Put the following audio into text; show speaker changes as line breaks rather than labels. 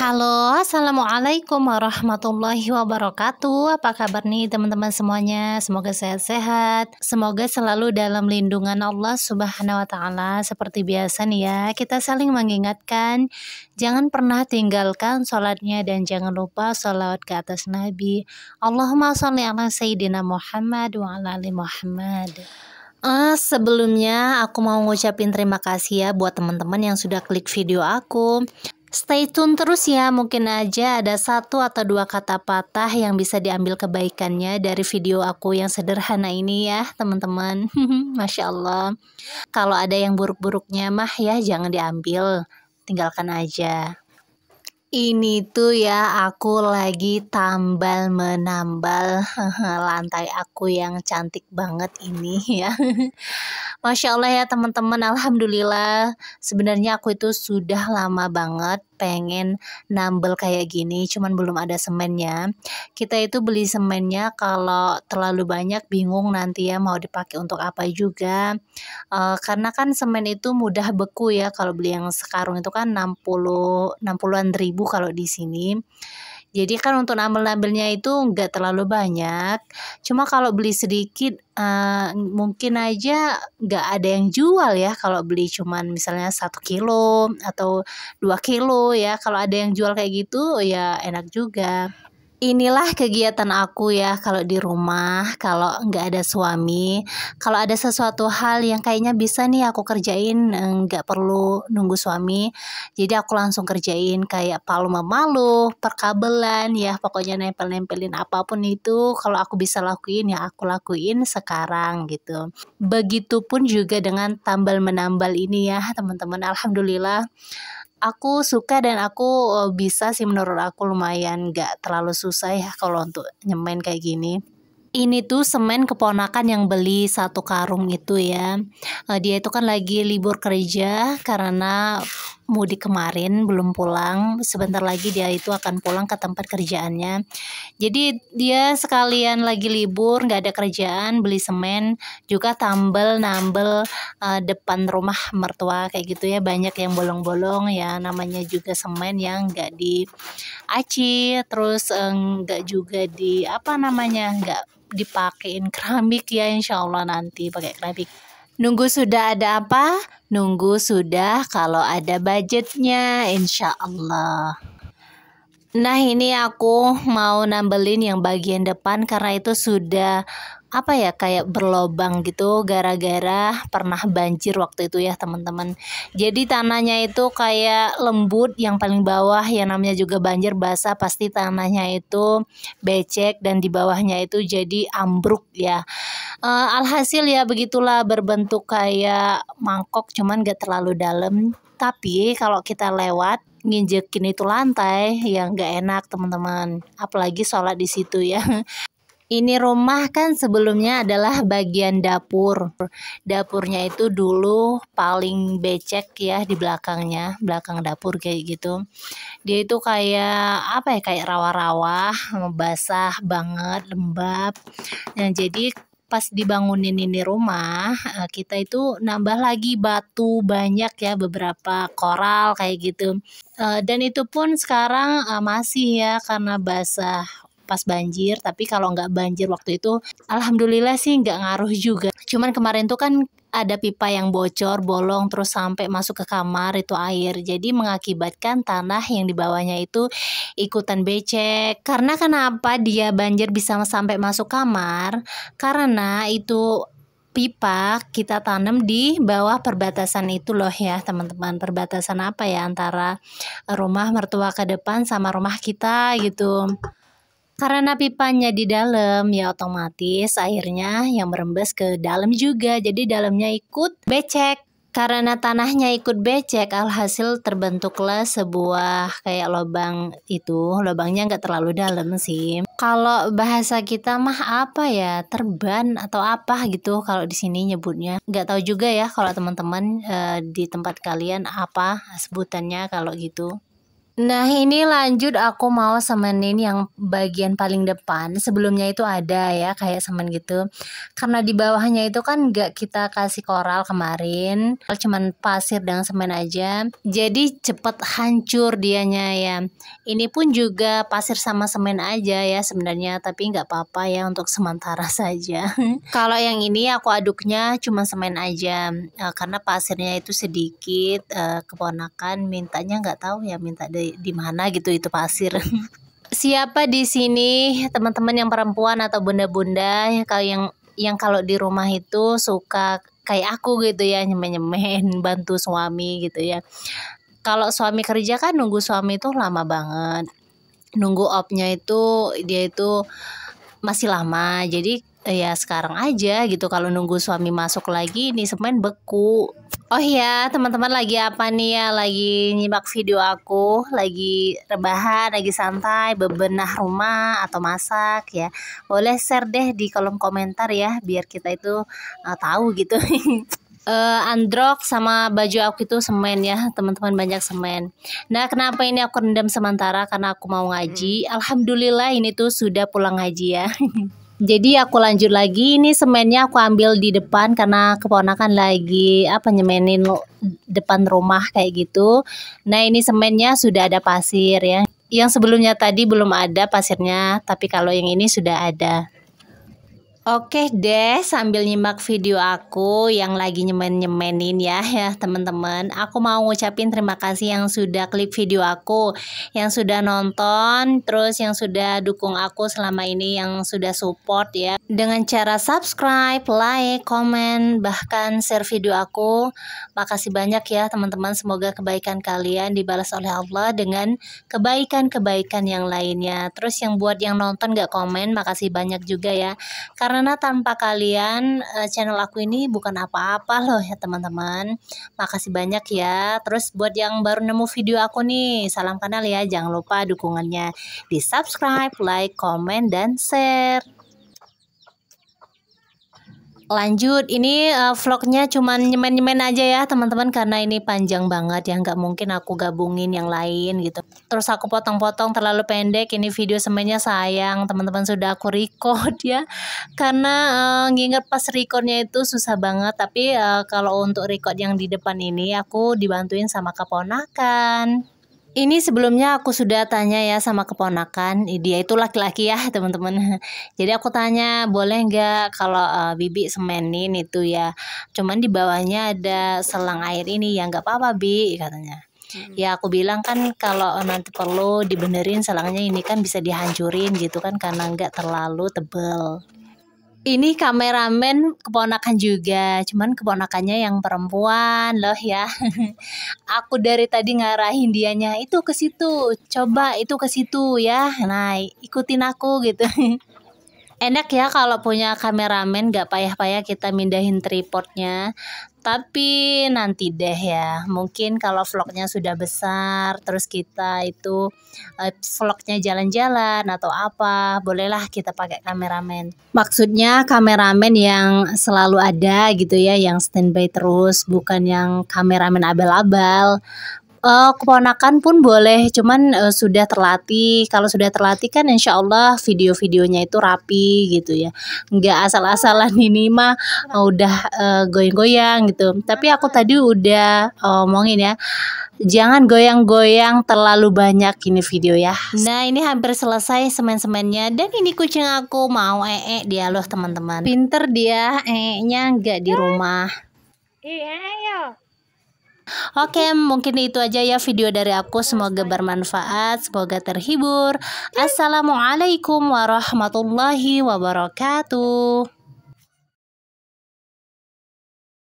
Halo, Assalamualaikum warahmatullahi wabarakatuh Apa kabar nih teman-teman semuanya? Semoga sehat-sehat Semoga selalu dalam lindungan Allah subhanahu wa ta'ala Seperti biasa nih ya Kita saling mengingatkan Jangan pernah tinggalkan sholatnya Dan jangan lupa sholawat ke atas Nabi Allahumma sholli ala Sayyidina Muhammad wa ala ali Muhammad Uh, sebelumnya aku mau ngucapin terima kasih ya buat teman-teman yang sudah klik video aku Stay tune terus ya, mungkin aja ada satu atau dua kata patah yang bisa diambil kebaikannya dari video aku yang sederhana ini ya, teman-teman. Masya Allah. Kalau ada yang buruk-buruknya mah ya jangan diambil, tinggalkan aja. Ini tuh ya aku lagi tambal menambal lantai aku yang cantik banget ini ya. Masya Allah ya teman-teman Alhamdulillah sebenarnya aku itu sudah lama banget pengen nambel kayak gini cuman belum ada semennya kita itu beli semennya kalau terlalu banyak bingung nanti ya mau dipakai untuk apa juga e, karena kan semen itu mudah beku ya kalau beli yang sekarung itu kan 60 60-an ribu kalau di sini jadi kan untuk nambel-nambelnya itu nggak terlalu banyak. Cuma kalau beli sedikit uh, mungkin aja nggak ada yang jual ya kalau beli cuman misalnya satu kilo atau dua kilo ya. Kalau ada yang jual kayak gitu ya enak juga inilah kegiatan aku ya kalau di rumah, kalau nggak ada suami, kalau ada sesuatu hal yang kayaknya bisa nih aku kerjain eh, nggak perlu nunggu suami, jadi aku langsung kerjain kayak palu memalu, perkabelan ya pokoknya nempel-nempelin apapun itu kalau aku bisa lakuin ya aku lakuin sekarang gitu. Begitupun juga dengan tambal menambal ini ya teman-teman, alhamdulillah aku suka dan aku eh, bisa sih menurut aku lumayan gak terlalu susah ya kalau untuk nyemen kayak gini. Ini tuh semen keponakan yang beli satu karung itu ya. Eh, dia itu kan lagi libur kerja karena mudik kemarin belum pulang sebentar lagi dia itu akan pulang ke tempat kerjaannya jadi dia sekalian lagi libur nggak ada kerjaan beli semen juga tambel nambel uh, depan rumah mertua kayak gitu ya banyak yang bolong-bolong ya namanya juga semen yang nggak aci terus eh, nggak uh, juga di apa namanya nggak dipakein keramik ya insya Allah nanti pakai keramik Nunggu sudah ada apa? Nunggu sudah kalau ada budgetnya insya Allah. Nah ini aku mau nambelin yang bagian depan karena itu sudah apa ya kayak berlobang gitu gara-gara pernah banjir waktu itu ya teman-teman. Jadi tanahnya itu kayak lembut yang paling bawah yang namanya juga banjir basah pasti tanahnya itu becek dan di bawahnya itu jadi ambruk ya. E, alhasil ya begitulah berbentuk kayak mangkok cuman gak terlalu dalam. Tapi kalau kita lewat nginjekin itu lantai yang gak enak teman-teman apalagi sholat di situ ya Ini rumah kan sebelumnya adalah bagian dapur. Dapurnya itu dulu paling becek ya di belakangnya, belakang dapur kayak gitu. Dia itu kayak apa ya kayak rawa-rawa, basah banget, lembab. Nah, jadi pas dibangunin ini rumah eh, kita itu nambah lagi batu banyak ya beberapa koral kayak gitu eh, dan itu pun sekarang eh, masih ya karena basah pas banjir tapi kalau nggak banjir waktu itu alhamdulillah sih nggak ngaruh juga cuman kemarin tuh kan ada pipa yang bocor, bolong, terus sampai masuk ke kamar itu air. Jadi mengakibatkan tanah yang di bawahnya itu ikutan becek. Karena kenapa dia banjir bisa sampai masuk kamar? Karena itu pipa kita tanam di bawah perbatasan itu loh ya teman-teman perbatasan apa ya antara rumah mertua ke depan sama rumah kita gitu karena pipanya di dalam ya otomatis airnya yang merembes ke dalam juga. Jadi dalamnya ikut becek. Karena tanahnya ikut becek, alhasil terbentuklah sebuah kayak lubang itu. Lubangnya nggak terlalu dalam sih. Kalau bahasa kita mah apa ya, terban atau apa gitu kalau di sini nyebutnya. Nggak tahu juga ya kalau teman-teman e, di tempat kalian apa sebutannya kalau gitu. Nah ini lanjut aku mau semenin yang bagian paling depan Sebelumnya itu ada ya kayak semen gitu Karena di bawahnya itu kan gak kita kasih koral kemarin Cuman pasir dan semen aja Jadi cepet hancur dianya ya Ini pun juga pasir sama semen aja ya sebenarnya Tapi gak apa-apa ya untuk sementara saja Kalau yang ini aku aduknya cuma semen aja eh, Karena pasirnya itu sedikit eh, Keponakan mintanya gak tahu ya minta dari di, di mana gitu itu pasir siapa di sini teman-teman yang perempuan atau bunda-bunda yang kalau yang yang kalau di rumah itu suka kayak aku gitu ya nyemen-nyemen bantu suami gitu ya kalau suami kerja kan nunggu suami itu lama banget nunggu opnya itu dia itu masih lama jadi ya sekarang aja gitu kalau nunggu suami masuk lagi ini semen beku oh ya teman-teman lagi apa nih ya lagi nyimak video aku lagi rebahan lagi santai bebenah rumah atau masak ya boleh share deh di kolom komentar ya biar kita itu uh, tahu gitu uh, eh, androk sama baju aku itu semen ya teman-teman banyak semen nah kenapa ini aku rendam sementara karena aku mau ngaji hmm. alhamdulillah ini tuh sudah pulang ngaji ya Jadi aku lanjut lagi ini semennya aku ambil di depan karena keponakan lagi apa nyemenin depan rumah kayak gitu. Nah, ini semennya sudah ada pasir ya. Yang sebelumnya tadi belum ada pasirnya, tapi kalau yang ini sudah ada. Oke deh, sambil nyimak video aku yang lagi nyemen-nyemenin ya, ya teman-teman. Aku mau ngucapin terima kasih yang sudah klik video aku, yang sudah nonton, terus yang sudah dukung aku selama ini, yang sudah support ya. Dengan cara subscribe, like, komen, bahkan share video aku. Makasih banyak ya teman-teman, semoga kebaikan kalian dibalas oleh Allah dengan kebaikan-kebaikan yang lainnya. Terus yang buat yang nonton gak komen, makasih banyak juga ya. Karena karena tanpa kalian eh, channel aku ini bukan apa-apa loh ya teman-teman. Makasih banyak ya. Terus buat yang baru nemu video aku nih, salam kenal ya. Jangan lupa dukungannya di subscribe, like, comment, dan share lanjut ini uh, vlognya cuman nyemen-nyemen aja ya teman-teman karena ini panjang banget ya nggak mungkin aku gabungin yang lain gitu terus aku potong-potong terlalu pendek ini video semennya sayang teman-teman sudah aku record ya karena uh, nginget pas recordnya itu susah banget tapi uh, kalau untuk record yang di depan ini aku dibantuin sama keponakan ini sebelumnya aku sudah tanya ya sama keponakan, dia itu laki-laki ya teman-teman. Jadi aku tanya boleh nggak kalau uh, bibi semenin itu ya, cuman di bawahnya ada selang air ini ya nggak apa-apa bi katanya. Hmm. Ya aku bilang kan kalau nanti perlu dibenerin selangnya ini kan bisa dihancurin gitu kan karena nggak terlalu tebel ini kameramen keponakan juga, cuman keponakannya yang perempuan loh ya. Aku dari tadi ngarahin dianya itu ke situ, coba itu ke situ ya. Nah, ikutin aku gitu. enak ya kalau punya kameramen gak payah-payah kita mindahin tripodnya tapi nanti deh ya mungkin kalau vlognya sudah besar terus kita itu eh, vlognya jalan-jalan atau apa bolehlah kita pakai kameramen maksudnya kameramen yang selalu ada gitu ya yang standby terus bukan yang kameramen abal-abal Uh, keponakan pun boleh, cuman uh, sudah terlatih. Kalau sudah terlatih kan insya Allah video-videonya itu rapi gitu ya. Nggak asal-asalan ini mah uh, udah uh, goyang-goyang gitu. Tapi aku tadi udah uh, omongin ya. Jangan goyang-goyang terlalu banyak ini video ya. Nah ini hampir selesai semen-semennya dan ini kucing aku mau ee -e dia loh teman-teman. Pinter dia ee-nya nggak di rumah. Iya ayo. Oke, mungkin itu aja ya video dari aku. Semoga bermanfaat, semoga terhibur. Assalamualaikum warahmatullahi wabarakatuh.